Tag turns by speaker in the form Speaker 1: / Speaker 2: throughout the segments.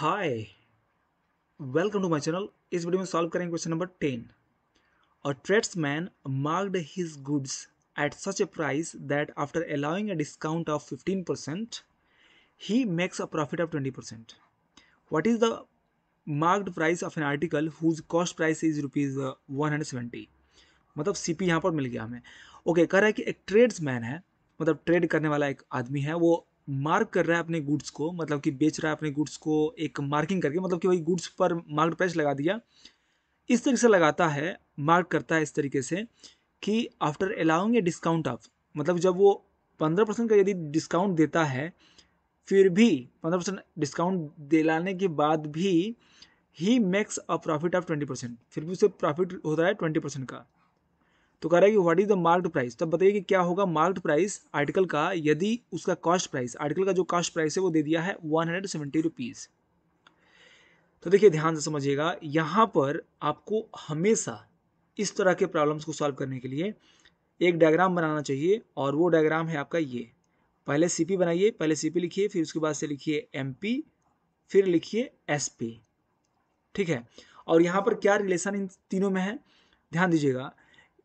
Speaker 1: hi welcome to my channel इस video में solve करेंगे question number ten a tradesman marked his goods at such a price that after allowing a discount of fifteen percent he makes a profit of twenty percent what is the marked price of an article whose cost price is rupees मतलब C P पर मिल गया हमें okay okay, कह रहा है कि एक tradesman है मतलब ट्रेड करने वाला एक आदमी है वो मार्क कर रहा है अपने गुड्स को मतलब कि बेच रहा है अपने गुड्स को एक मार्किंग करके मतलब कि वही गुड्स पर मार्क प्राइस लगा दिया इस तरीके से लगाता है मार्क करता है इस तरीके से कि after allowing a discount of मतलब जब वो पंद्रह परसेंट का यदि डिस्काउंट देता है फिर भी पंद्रह परसेंट डिस्काउंट दिलाने के बाद भी he makes a profit of twenty percent फिर भी उसे प्रॉफिट होता है ट्वेंटी परसेंट का तो कह रहा है कि what is the marked price तब बताइए कि क्या होगा मार्क्ड प्राइस आर्टिकल का यदि उसका कॉस्ट प्राइस आर्टिकल का जो कॉस्ट प्राइस है वो दे दिया है वन हंड्रेड सेवेंटी रुपीज़ तो देखिए ध्यान से समझिएगा यहाँ पर आपको हमेशा इस तरह के प्रॉब्लम्स को सॉल्व करने के लिए एक डायग्राम बनाना चाहिए और वो डायग्राम है आपका ये पहले पी बनाइए पहले पी लिखिए फिर उसके बाद से लिखिए पी फिर लिखिए पी ठीक है और यहाँ पर क्या रिलेशन इन तीनों में है ध्यान दीजिएगा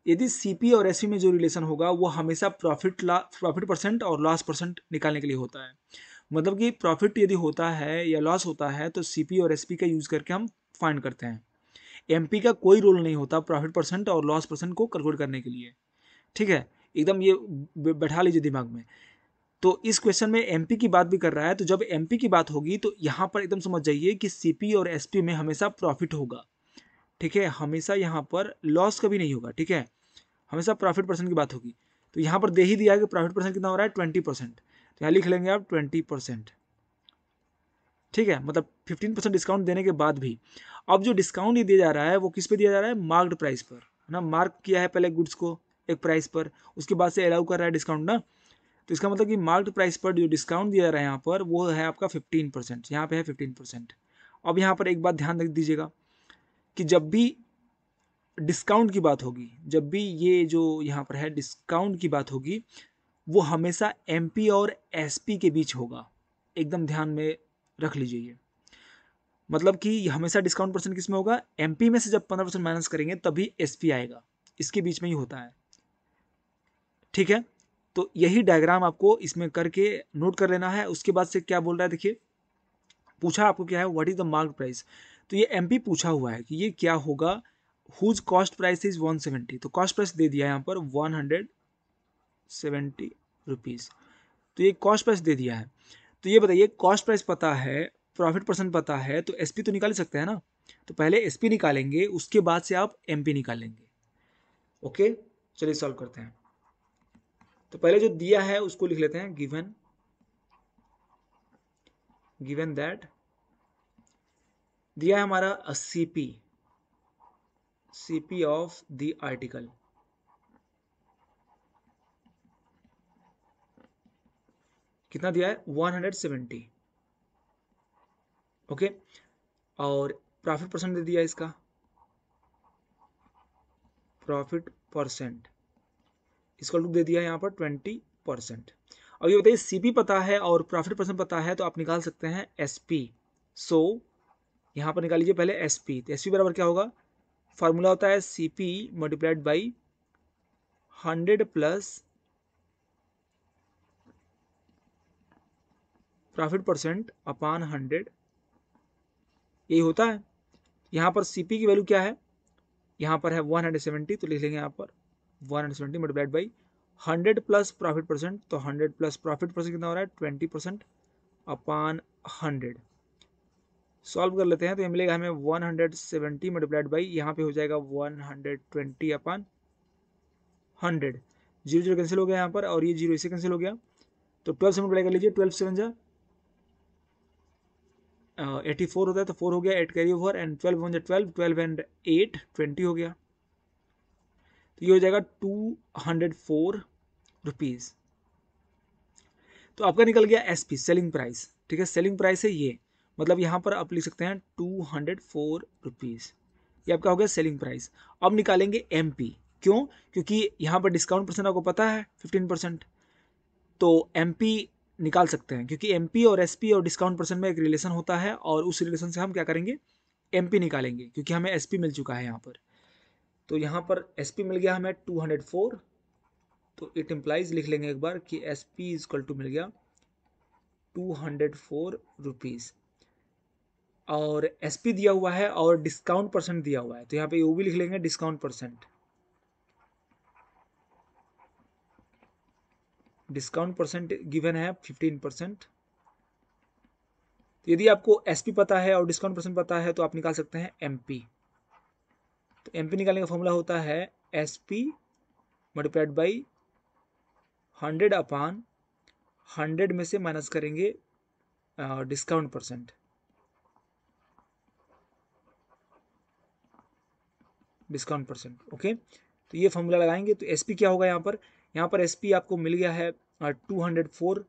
Speaker 1: यदि सी और एस में जो रिलेशन होगा वो हमेशा प्रॉफिट ला प्रॉफिट परसेंट और लॉस परसेंट निकालने के लिए होता है मतलब कि प्रॉफिट यदि होता है या लॉस होता है तो सी और एस का यूज़ करके हम फाइंड करते हैं एम का कोई रोल नहीं होता प्रॉफिट परसेंट और लॉस परसेंट को कैलकुलेट करने के लिए ठीक है एकदम ये बैठा लीजिए दिमाग में तो इस क्वेश्चन में एम की बात भी कर रहा है तो जब एम की बात होगी तो यहाँ पर एकदम समझ जाइए कि सी और एस में हमेशा प्रॉफिट होगा ठीक है हमेशा यहाँ पर लॉस कभी नहीं होगा ठीक है हमेशा प्रॉफिट परसेंट की बात होगी तो यहाँ पर दे ही दिया कि प्रॉफिट परसेंट कितना हो रहा है ट्वेंटी परसेंट तो यहाँ लिख लेंगे आप ट्वेंटी परसेंट ठीक है मतलब फिफ्टीन परसेंट डिस्काउंट देने के बाद भी अब जो डिस्काउंट ही दिया जा रहा है वो किस पे दिया जा रहा है मार्क्ड प्राइस पर है ना मार्क किया है पहले गुड्स को एक प्राइस पर उसके बाद से अलाउ कर रहा है डिस्काउंट ना तो इसका मतलब कि मार्क्ड प्राइस पर जो डिस्काउंट दिया जा रहा है यहाँ पर वो है आपका फिफ्टीन परसेंट यहाँ पे है फिफ्टीन परसेंट अब यहाँ पर एक बात ध्यान रख दीजिएगा कि जब भी डिस्काउंट की बात होगी जब भी ये जो यहाँ पर है डिस्काउंट की बात होगी वो हमेशा एम और एस के बीच होगा एकदम ध्यान में रख लीजिए ये मतलब कि हमेशा डिस्काउंट परसेंट किस में होगा एम में से जब पंद्रह परसेंट माइनस करेंगे तभी एस आएगा इसके बीच में ही होता है ठीक है तो यही डायग्राम आपको इसमें करके नोट कर लेना है उसके बाद से क्या बोल रहा है देखिए पूछा आपको क्या है what is the mark price तो ये एम पूछा हुआ है कि ये क्या होगा whose cost price is one seventy तो कॉस्ट प्राइस दे दिया है यहाँ पर वन हंड्रेड सेवेंटी रुपीज़ तो ये कॉस्ट प्राइस दे दिया है तो ये बताइए कॉस्ट प्राइस पता है प्रॉफिट परसेंट पता है तो एस तो निकाल सकते हैं ना तो पहले एस निकालेंगे उसके बाद से आप एम निकालेंगे ओके चलिए सॉल्व करते हैं तो पहले जो दिया है उसको लिख लेते हैं गिवन गिवन दैट दिया है हमारा C P C P of the article कितना दिया है 170 ओके और प्रॉफिट परसेंट दे दिया है इसका प्रॉफिट परसेंट इसका लुक दे दिया है यहां पर 20 परसेंट अब ये बताइए सीपी पता है और प्रॉफिट परसेंट पता है तो आप निकाल सकते हैं एसपी सो so, यहाँ पर निकाल लीजिए पहले एस पी तो एस पी बराबर क्या होगा फार्मूला होता है C P multiplied by hundred plus profit percent upon hundred यही होता है यहाँ पर सी पी की वैल्यू क्या है यहाँ पर है वन हंड्रेड सेवेंटी तो लिख लेंगे यहाँ पर one hundred seventy multiplied by hundred plus profit percent तो हंड्रेड प्लस प्रॉफिट परसेंट कितना हो रहा है twenty percent upon hundred solve कर लेते हैं तो ये मिलेगा हमें 170 हंड्रेड सेवेंटी मल्टीप्लाइड बाई यहाँ पे हो जाएगा 120 hundred twenty upon hundred zero zero cancel हो गया यहाँ पर और ये जीरो इसे कैंसिल हो गया तो ट्वेल्व से मल्टीप्लाई कर लीजिए ट्वेल्व सेवन जा एटी फोर होता है तो फोर हो गया eight carry over and twelve one जा twelve twelve and eight twenty हो गया तो ये हो जाएगा टू हंड्रेड फोर रुपीज़ तो आपका निकल गया एस पी सेलिंग प्राइस ठीक है सेलिंग प्राइस है ये मतलब यहाँ पर आप लिख सकते हैं टू हंड्रेड फोर रुपीज़ ये आपका हो गया सेलिंग प्राइस अब निकालेंगे एम पी क्यों क्योंकि यहाँ पर डिस्काउंट परसेंट आपको पता है फिफ्टीन परसेंट तो एम पी निकाल सकते हैं क्योंकि एम पी और एस पी और डिस्काउंट परसेंट में एक रिलेशन होता है और उस रिलेशन से हम क्या करेंगे एम पी निकालेंगे क्योंकि हमें एस पी मिल चुका है यहाँ पर तो यहाँ पर एस पी मिल गया हमें टू हंड्रेड फोर तो इट एम्प्लाइज लिख लेंगे एक बार कि एस पी इजकल टू मिल गया टू हंड्रेड फोर रुपीज़ और एस पी दिया हुआ है और डिस्काउंट परसेंट दिया हुआ है तो यहाँ पे वो भी लिख लेंगे discount percent discount percent given है फिफ्टीन परसेंट तो यदि आपको एस पी पता है और डिस्काउंट परसेंट पता है तो आप निकाल सकते हैं एम पी तो एम पी निकालने का फॉर्मूला होता है S P multiplied by hundred upon hundred में से माइनस करेंगे discount percent discount percent okay तो ये फॉर्मूला लगाएंगे तो एस क्या होगा यहाँ पर यहाँ पर एस आपको मिल गया है टू हंड्रेड फोर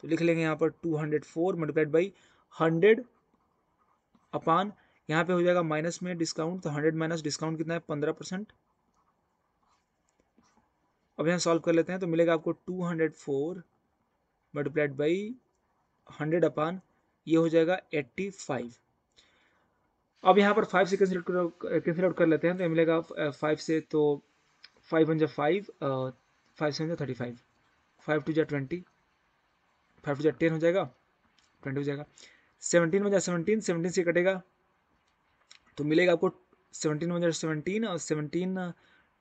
Speaker 1: तो लिख लेंगे यहाँ पर two hundred four multiplied by hundred upon यहाँ पे हो जाएगा माइनस में डिस्काउंट तो हंड्रेड माइनस डिस्काउंट कितना है पंद्रह परसेंट अब यहाँ सॉल्व कर लेते हैं तो मिलेगा आपको two hundred four multiplied by hundred upon ये हो जाएगा एट्टी फाइव अब यहाँ पर फाइव से कैंसिल कैंसिल आउट कर लेते हैं तो मिलेगा फाइव से तो फाइव वन जो फाइव फाइव सेवन जो थर्टी फाइव फाइव टू जो ट्वेंटी फाइव टू जो टेन हो जाएगा ट्वेंटी हो जाएगा सेवनटीन वन जो सेवनटीन सेवनटीन से कटेगा तो मिलेगा आपको सेवनटीन वन जो सेवनटीन और सेवनटीन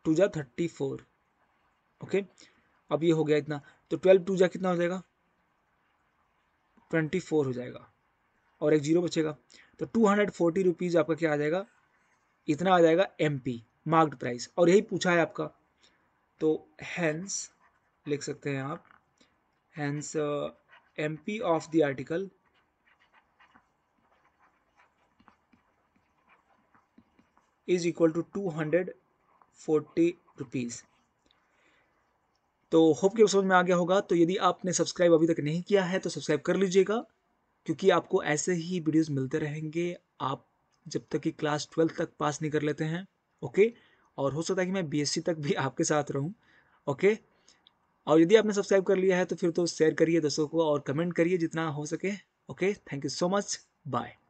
Speaker 1: टू जा थर्टी फोर ओके अब ये हो गया इतना तो ट्वेल्व टू जो कितना हो जाएगा ट्वेंटी फोर हो जाएगा और एक जीरो बचेगा तो टू हंड्रेड फोर्टी रुपीज़ आपका क्या आ जाएगा इतना आ जाएगा एम पी मार्क्ड प्राइस और यही पूछा है आपका तो हैंस लिख सकते हैं आप hence M P of the article is equal to two hundred forty rupees तो होप के समझ में आ गया होगा तो यदि आपने सब्सक्राइब अभी तक नहीं किया है तो सब्सक्राइब कर लीजिएगा क्योंकि आपको ऐसे ही वीडियोस मिलते रहेंगे आप जब तक कि क्लास ट्वेल्थ तक पास नहीं कर लेते हैं ओके और हो सकता है कि मैं बीएससी तक भी आपके साथ रहूं ओके और यदि आपने सब्सक्राइब कर लिया है तो फिर तो शेयर करिए दोस्तों को और कमेंट करिए जितना हो सके okay thank you so much bye